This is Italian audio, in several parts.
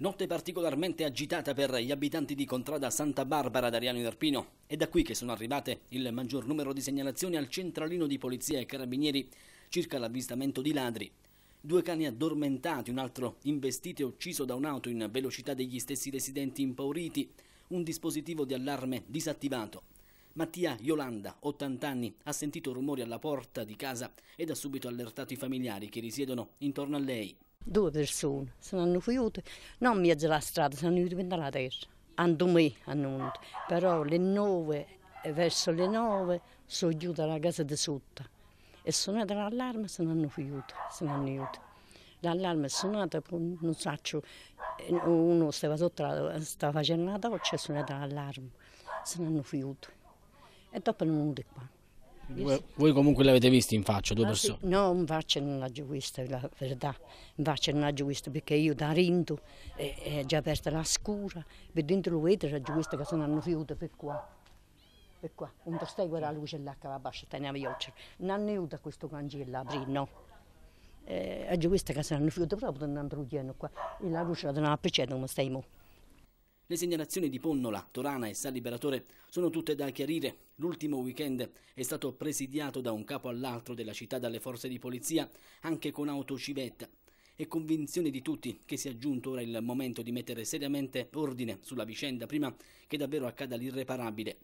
Notte particolarmente agitata per gli abitanti di Contrada Santa Barbara d'Ariano Ariano Irpino. È da qui che sono arrivate il maggior numero di segnalazioni al centralino di polizia e carabinieri circa l'avvistamento di ladri. Due cani addormentati, un altro investito e ucciso da un'auto in velocità degli stessi residenti impauriti, un dispositivo di allarme disattivato. Mattia Yolanda, 80 anni, ha sentito rumori alla porta di casa ed ha subito allertato i familiari che risiedono intorno a lei due persone sono fuiute, non in mezzo alla strada, sono venute in alla terra. Andò me a Nunt, però le nove, verso le nove, sono giù dalla casa di sotto e suonata l'allarme sono fuiute, sono venute. L'allarme è suonata, non so, eh, uno stava sotto, la, stava facendo la doccia e suonata l'allarme, sono fuiute. E dopo non venuto qua. Due, voi comunque l'avete visto in faccia, due ah, persone? Sì. No, in faccia non l'ho vista, la verità. In faccia non l'ho vista perché io da Rinto è, è già aperta la scura, per dentro lo vedo, ho già che sono hanno fiuto per qua. Per qua, non stai guardando la luce là che va bassa, stai nella vioccia. Non hanno aiuto questo cancello a aprire, no. Eh, ho già visto che sono hanno fiuto proprio, non hanno qua. E la luce la danno a precedere, come stai mo'. Le segnalazioni di Ponnola, Torana e San Liberatore sono tutte da chiarire. L'ultimo weekend è stato presidiato da un capo all'altro della città dalle forze di polizia, anche con autocivetta. È convinzione di tutti che sia giunto ora il momento di mettere seriamente ordine sulla vicenda prima che davvero accada l'irreparabile.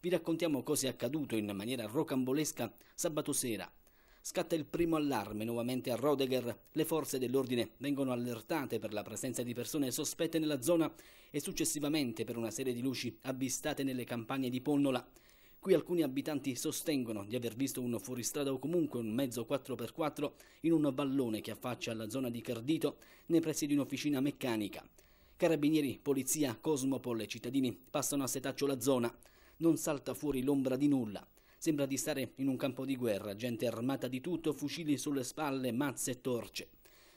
Vi raccontiamo cosa è accaduto in maniera rocambolesca sabato sera. Scatta il primo allarme nuovamente a Rodegher, le forze dell'ordine vengono allertate per la presenza di persone sospette nella zona e successivamente per una serie di luci avvistate nelle campagne di Ponnola. Qui alcuni abitanti sostengono di aver visto un fuoristrada o comunque un mezzo 4x4 in un vallone che affaccia alla zona di Cardito nei pressi di un'officina meccanica. Carabinieri, polizia, Cosmopol e cittadini passano a setaccio la zona. Non salta fuori l'ombra di nulla. Sembra di stare in un campo di guerra, gente armata di tutto, fucili sulle spalle, mazze e torce.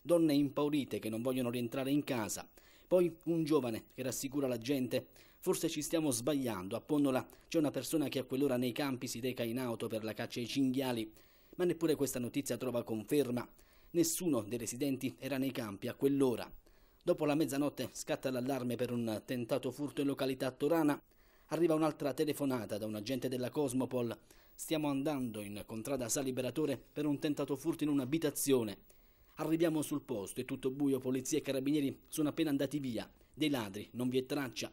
Donne impaurite che non vogliono rientrare in casa. Poi un giovane che rassicura la gente. Forse ci stiamo sbagliando, a Ponnola c'è una persona che a quell'ora nei campi si reca in auto per la caccia ai cinghiali. Ma neppure questa notizia trova conferma. Nessuno dei residenti era nei campi a quell'ora. Dopo la mezzanotte scatta l'allarme per un tentato furto in località Torana arriva un'altra telefonata da un agente della Cosmopol. Stiamo andando in contrada Sa Liberatore per un tentato furto in un'abitazione. Arriviamo sul posto, è tutto buio, polizia e carabinieri sono appena andati via. Dei ladri, non vi è traccia.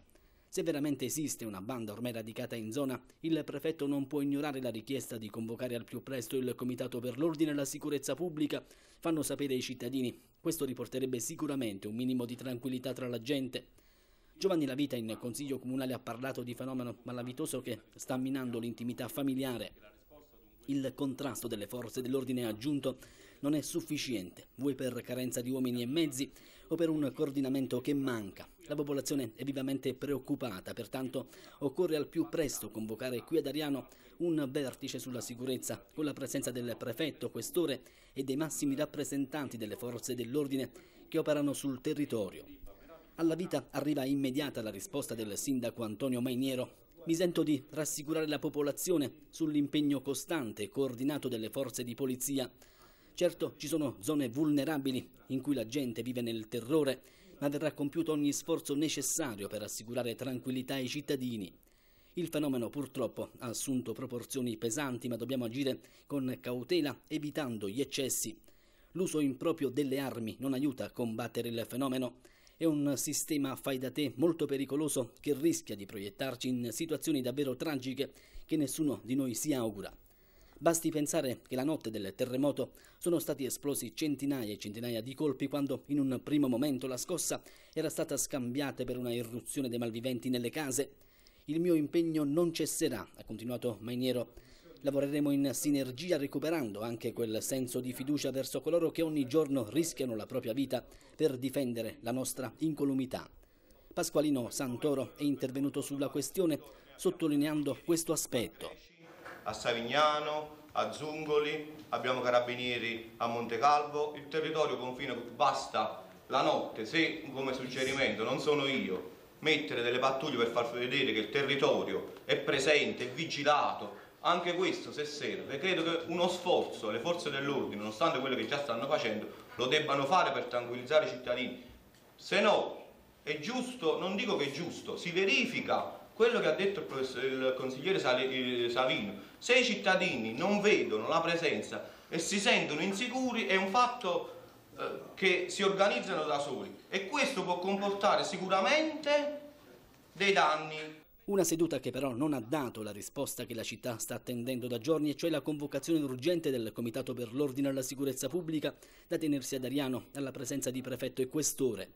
Se veramente esiste una banda ormai radicata in zona, il prefetto non può ignorare la richiesta di convocare al più presto il Comitato per l'Ordine e la Sicurezza Pubblica, fanno sapere ai cittadini. Questo riporterebbe sicuramente un minimo di tranquillità tra la gente. Giovanni Lavita in Consiglio Comunale ha parlato di fenomeno malavitoso che sta minando l'intimità familiare. Il contrasto delle forze dell'ordine aggiunto non è sufficiente, vuoi per carenza di uomini e mezzi o per un coordinamento che manca. La popolazione è vivamente preoccupata, pertanto occorre al più presto convocare qui ad Ariano un vertice sulla sicurezza con la presenza del prefetto, questore e dei massimi rappresentanti delle forze dell'ordine che operano sul territorio. Alla vita arriva immediata la risposta del sindaco Antonio Mainiero. Mi sento di rassicurare la popolazione sull'impegno costante e coordinato delle forze di polizia. Certo, ci sono zone vulnerabili in cui la gente vive nel terrore, ma verrà compiuto ogni sforzo necessario per assicurare tranquillità ai cittadini. Il fenomeno purtroppo ha assunto proporzioni pesanti, ma dobbiamo agire con cautela, evitando gli eccessi. L'uso improprio delle armi non aiuta a combattere il fenomeno. È un sistema fai da te molto pericoloso che rischia di proiettarci in situazioni davvero tragiche che nessuno di noi si augura. Basti pensare che la notte del terremoto sono stati esplosi centinaia e centinaia di colpi quando in un primo momento la scossa era stata scambiata per una irruzione dei malviventi nelle case. Il mio impegno non cesserà, ha continuato Mainiero, Lavoreremo in sinergia recuperando anche quel senso di fiducia verso coloro che ogni giorno rischiano la propria vita per difendere la nostra incolumità. Pasqualino Santoro è intervenuto sulla questione sottolineando questo aspetto. A Savignano, a Zungoli, abbiamo carabinieri a Montecalvo, il territorio confina, basta la notte, se come suggerimento non sono io, mettere delle pattuglie per far vedere che il territorio è presente, è vigilato, anche questo se serve, credo che uno sforzo le forze dell'ordine, nonostante quello che già stanno facendo, lo debbano fare per tranquillizzare i cittadini, se no è giusto, non dico che è giusto, si verifica quello che ha detto il, il consigliere Sali, Savino, se i cittadini non vedono la presenza e si sentono insicuri è un fatto eh, che si organizzano da soli e questo può comportare sicuramente dei danni. Una seduta che però non ha dato la risposta che la città sta attendendo da giorni, e cioè la convocazione urgente del Comitato per l'Ordine e la Sicurezza Pubblica da tenersi ad Ariano, alla presenza di prefetto e questore.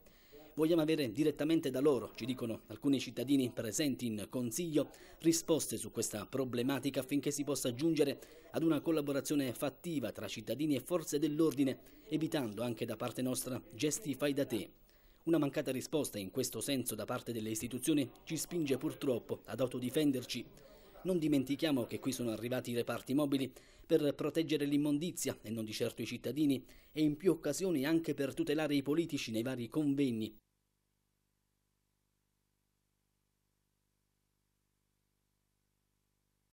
Vogliamo avere direttamente da loro, ci dicono alcuni cittadini presenti in Consiglio, risposte su questa problematica affinché si possa giungere ad una collaborazione fattiva tra cittadini e forze dell'ordine, evitando anche da parte nostra gesti fai da te. Una mancata risposta in questo senso da parte delle istituzioni ci spinge purtroppo ad autodifenderci. Non dimentichiamo che qui sono arrivati i reparti mobili per proteggere l'immondizia e non di certo i cittadini e in più occasioni anche per tutelare i politici nei vari convegni